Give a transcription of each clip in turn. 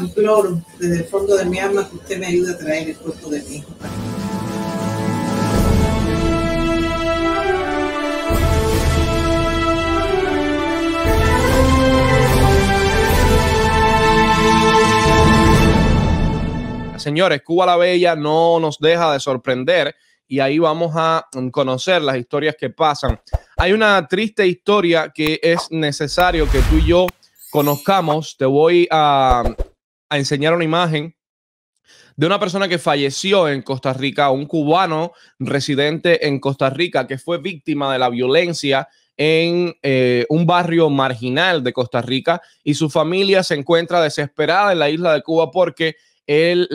Imploro desde el fondo de mi alma que usted me ayude a traer el cuerpo de mi hijo. Señores, Cuba la Bella no nos deja de sorprender y ahí vamos a conocer las historias que pasan. Hay una triste historia que es necesario que tú y yo conozcamos. Te voy a a enseñar una imagen de una persona que falleció en Costa Rica, un cubano residente en Costa Rica que fue víctima de la violencia en eh, un barrio marginal de Costa Rica y su familia se encuentra desesperada en la isla de Cuba porque el,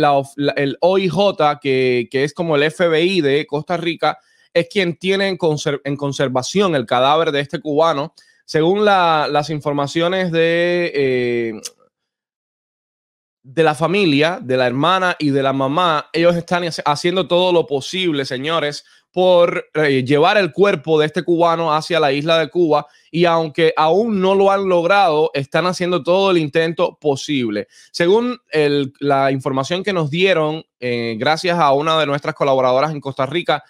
OIJ, que, es como el FBI de Costa Rica, es quien tiene en, conservación el cadáver de este cubano. Según las informaciones de, eh, de la familia, de la hermana y de la mamá, ellos están haciendo todo lo posible, señores, por eh, llevar el cuerpo de este cubano hacia la isla de Cuba y aunque aún no lo han logrado, están haciendo todo el intento posible. Según la información que nos dieron, eh, gracias a una de nuestras colaboradoras en Costa Rica,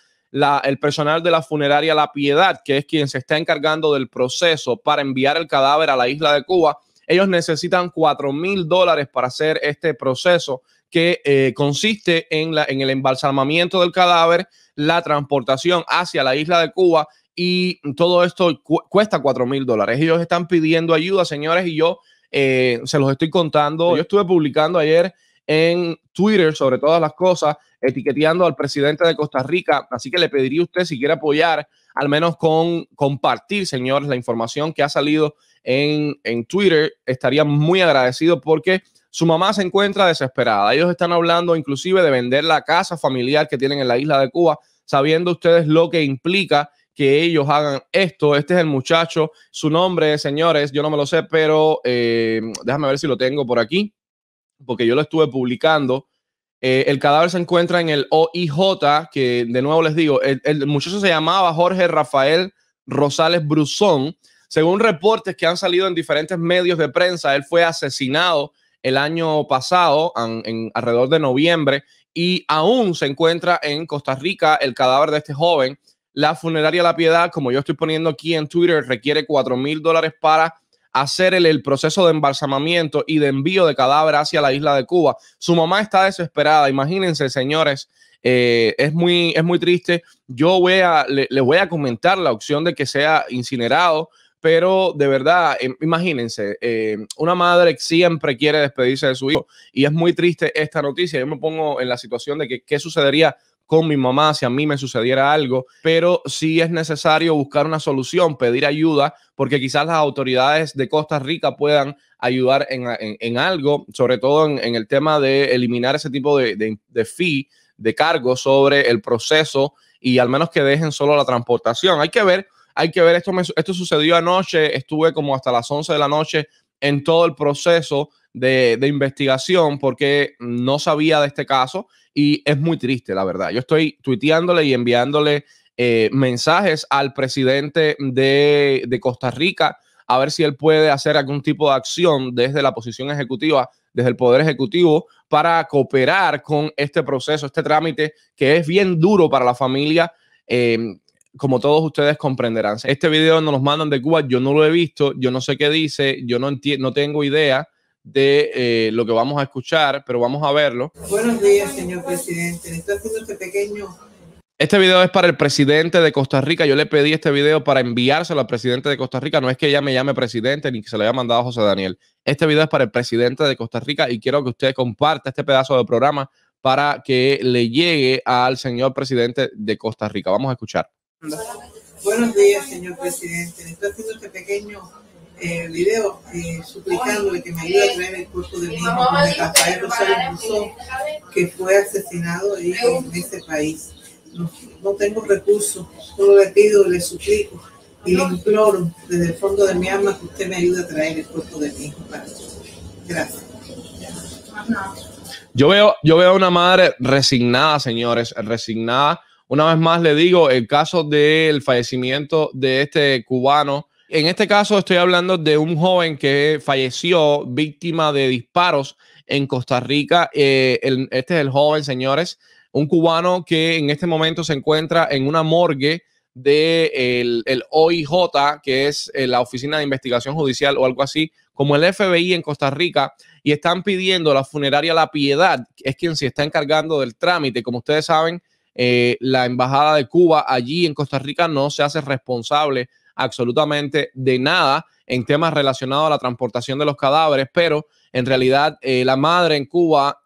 el personal de la funeraria La Piedad, que es quien se está encargando del proceso para enviar el cadáver a la isla de Cuba, ellos necesitan cuatro mil dólares para hacer este proceso que eh, consiste en, la, el embalsamamiento del cadáver, la transportación hacia la isla de Cuba y todo esto cuesta cuatro mil dólares. Ellos están pidiendo ayuda, señores, y yo eh, se los estoy contando. Yo estuve publicando ayer en Twitter sobre todas las cosas, etiqueteando al presidente de Costa Rica. Así que le pediría a usted si quiere apoyar, al menos con compartir, señores, la información que ha salido en, Twitter, estaría muy agradecido porque su mamá se encuentra desesperada. Ellos están hablando inclusive de vender la casa familiar que tienen en la isla de Cuba, sabiendo ustedes lo que implica que ellos hagan esto. Este es el muchacho, su nombre, señores, yo no me lo sé, pero eh, déjame ver si lo tengo por aquí, porque yo lo estuve publicando. Eh, el cadáver se encuentra en el OIJ, que de nuevo les digo, el, el muchacho se llamaba Jorge Rafael Rosales Bruzón. Según reportes que han salido en diferentes medios de prensa, él fue asesinado el año pasado, en, alrededor de noviembre, y aún se encuentra en Costa Rica el cadáver de este joven. La funeraria La Piedad, como yo estoy poniendo aquí en Twitter, requiere 4.000 mil dólares para hacer el, proceso de embalsamamiento y de envío de cadáver hacia la isla de Cuba. Su mamá está desesperada, imagínense, señores. Eh, es, muy, es muy triste. Yo voy a, voy a comentar la opción de que sea incinerado, pero de verdad, imagínense, eh, una madre siempre quiere despedirse de su hijo y es muy triste esta noticia. Yo me pongo en la situación de que qué sucedería con mi mamá si a mí me sucediera algo, pero sí es necesario buscar una solución, pedir ayuda, porque quizás las autoridades de Costa Rica puedan ayudar en, algo, sobre todo en, el tema de eliminar ese tipo de, de fee, de cargo sobre el proceso y al menos que dejen solo la transportación. Hay que ver hay que ver, esto, esto sucedió anoche, estuve como hasta las 11 de la noche en todo el proceso de, investigación porque no sabía de este caso y es muy triste, la verdad. Yo estoy tuiteándole y enviándole eh, mensajes al presidente de, Costa Rica a ver si él puede hacer algún tipo de acción desde la posición ejecutiva, desde el Poder Ejecutivo, para cooperar con este proceso, este trámite que es bien duro para la familia. Eh, como todos ustedes comprenderán. Este video nos lo mandan de Cuba, yo no lo he visto, yo no sé qué dice, yo no, no tengo idea de eh, lo que vamos a escuchar, pero vamos a verlo. Buenos días, señor presidente. Estoy este pequeño... Este video es para el presidente de Costa Rica. Yo le pedí este video para enviárselo al presidente de Costa Rica. No es que ella me llame presidente ni que se lo haya mandado José Daniel. Este video es para el presidente de Costa Rica y quiero que usted comparta este pedazo de programa para que le llegue al señor presidente de Costa Rica. Vamos a escuchar. Buenos días, señor presidente. estoy haciendo este pequeño eh, video eh, suplicándole que me ayude a traer el cuerpo de mi hijo que fue asesinado ahí en este país. No, tengo recursos, solo le pido, le suplico y le imploro desde el fondo de mi alma que usted me ayude a traer el cuerpo de mi hijo para Gracias. Yo veo, yo veo una madre resignada, señores, resignada una vez más le digo el caso del fallecimiento de este cubano. En este caso estoy hablando de un joven que falleció víctima de disparos en Costa Rica. Eh, este es el joven, señores, un cubano que en este momento se encuentra en una morgue del de el, OIJ, que es eh, la Oficina de Investigación Judicial o algo así, como el FBI en Costa Rica, y están pidiendo a la funeraria La Piedad, es quien se está encargando del trámite. Como ustedes saben, eh, la Embajada de Cuba allí en Costa Rica no se hace responsable absolutamente de nada en temas relacionados a la transportación de los cadáveres, pero en realidad eh, la madre en Cuba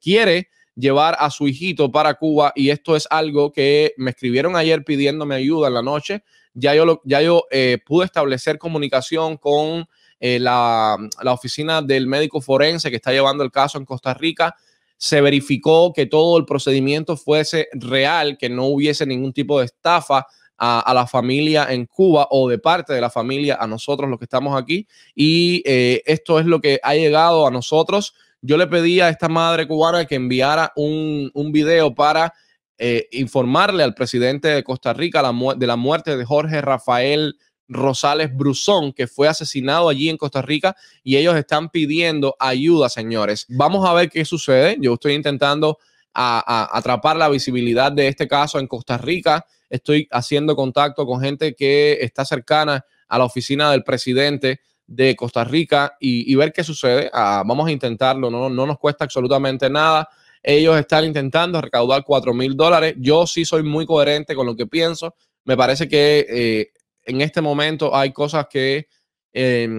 quiere llevar a su hijito para Cuba y esto es algo que me escribieron ayer pidiéndome ayuda en la noche. Ya yo, ya yo eh, pude establecer comunicación con la, la oficina del médico forense que está llevando el caso en Costa Rica se verificó que todo el procedimiento fuese real, que no hubiese ningún tipo de estafa a, la familia en Cuba o de parte de la familia a nosotros los que estamos aquí. Y eh, esto es lo que ha llegado a nosotros. Yo le pedí a esta madre cubana que enviara un, video para eh, informarle al presidente de Costa Rica de la muerte de Jorge Rafael Rosales Brusón, que fue asesinado allí en Costa Rica y ellos están pidiendo ayuda, señores. Vamos a ver qué sucede. Yo estoy intentando atrapar la visibilidad de este caso en Costa Rica. Estoy haciendo contacto con gente que está cercana a la oficina del presidente de Costa Rica y, ver qué sucede. Ah, vamos a intentarlo, no, no nos cuesta absolutamente nada. Ellos están intentando recaudar 4 mil dólares. Yo sí soy muy coherente con lo que pienso. Me parece que eh, en este momento hay cosas que eh,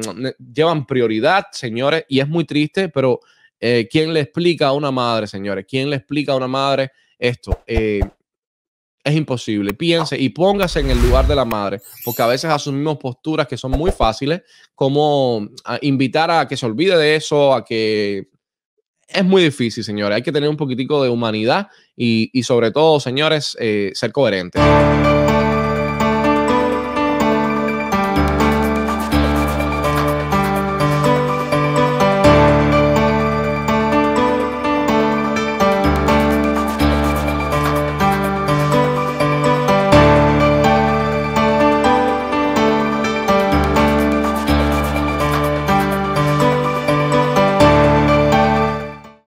llevan prioridad, señores, y es muy triste, pero eh, ¿quién le explica a una madre, señores? ¿Quién le explica a una madre esto? Eh, es imposible. Piense y póngase en el lugar de la madre, porque a veces asumimos posturas que son muy fáciles, como ah, invitar a que se olvide de eso, a que... Es muy difícil, señores. Hay que tener un poquitico de humanidad y, y sobre todo, señores, ser coherentes.